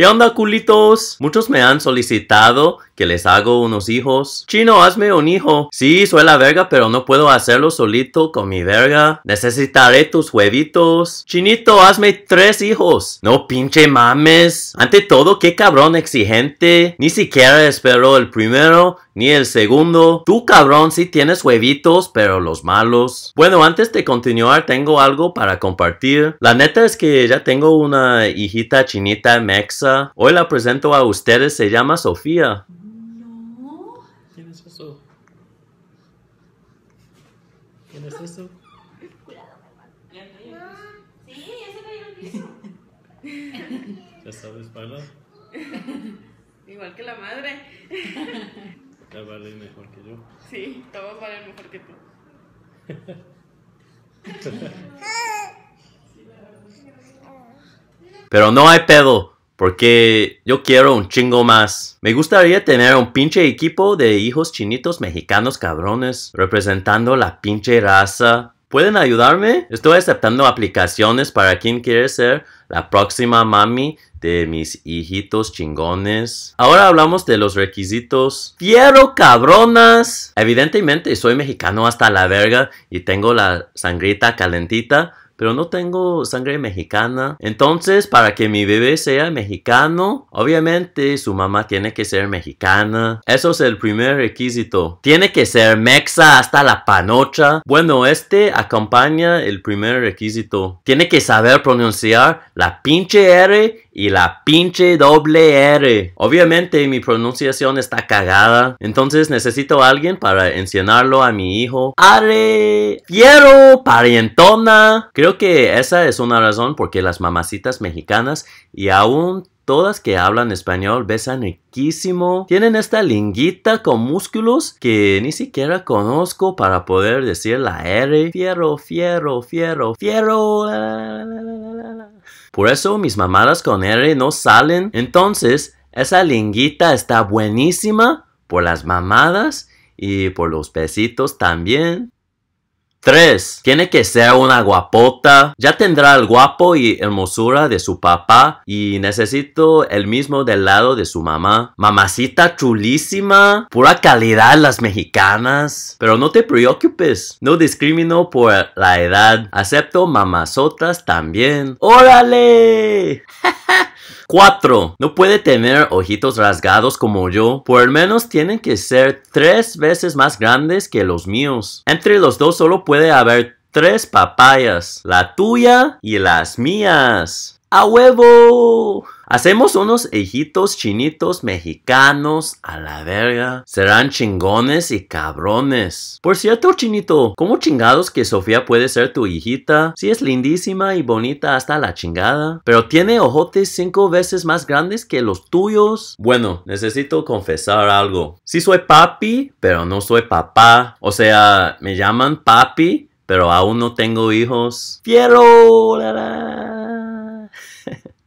¿Qué onda, culitos? Muchos me han solicitado que les hago unos hijos. Chino, hazme un hijo. Sí, soy la verga, pero no puedo hacerlo solito con mi verga. Necesitaré tus huevitos. Chinito, hazme tres hijos. No pinche mames. Ante todo, qué cabrón exigente. Ni siquiera espero el primero ni el segundo. Tú cabrón sí tienes huevitos, pero los malos. Bueno, antes de continuar tengo algo para compartir. La neta es que ya tengo una hijita chinita mexa. Hoy la presento a ustedes, se llama Sofía. ¿Quién es eso? Cuidado, mi hermano. Sí, ya se cayó el piso. ¿Ya sabes bailar? Igual que la madre. Ya vale mejor que yo. Sí, todos valen mejor que tú. Pero no hay pedo. Porque yo quiero un chingo más. Me gustaría tener un pinche equipo de hijos chinitos mexicanos cabrones representando la pinche raza. ¿Pueden ayudarme? Estoy aceptando aplicaciones para quien quiere ser la próxima mami de mis hijitos chingones. Ahora hablamos de los requisitos. ¡Quiero cabronas! Evidentemente soy mexicano hasta la verga y tengo la sangrita calentita, pero no tengo sangre mexicana. Entonces, para que mi bebé sea mexicano, obviamente su mamá tiene que ser mexicana. Eso es el primer requisito. Tiene que ser mexa hasta la panocha. Bueno, este acompaña el primer requisito. Tiene que saber pronunciar la pinche R y la pinche doble R. Obviamente mi pronunciación está cagada, entonces necesito a alguien para enseñarlo a mi hijo. Are, fiero, parientona. Creo que esa es una razón porque las mamacitas mexicanas y aún todas que hablan español besan riquísimo. Tienen esta linguita con músculos que ni siquiera conozco para poder decir la R. ¡Fiero! ¡Fiero! ¡Fiero! ¡Fiero! Ah, por eso mis mamadas con R no salen. Entonces, esa linguita está buenísima por las mamadas y por los pesitos también. Tres. Tiene que ser una guapota. Ya tendrá el guapo y hermosura de su papá y necesito el mismo del lado de su mamá. Mamacita chulísima, pura calidad las mexicanas. Pero no te preocupes, no discrimino por la edad. Acepto mamazotas también. ¡Órale! 4. No puede tener ojitos rasgados como yo, por al menos tienen que ser 3 veces más grandes que los míos. Entre los dos solo puede haber 3 papayas, la tuya y las mías. ¡A huevo! Hacemos unos hijitos chinitos mexicanos a la verga. Serán chingones y cabrones. Por cierto, chinito, ¿cómo chingados que Sofía puede ser tu hijita? Si es lindísima y bonita hasta la chingada, pero tiene ojotes cinco veces más grandes que los tuyos. Bueno, necesito confesar algo. Sí soy papi, pero no soy papá. O sea, me llaman papi, pero aún no tengo hijos. Piero.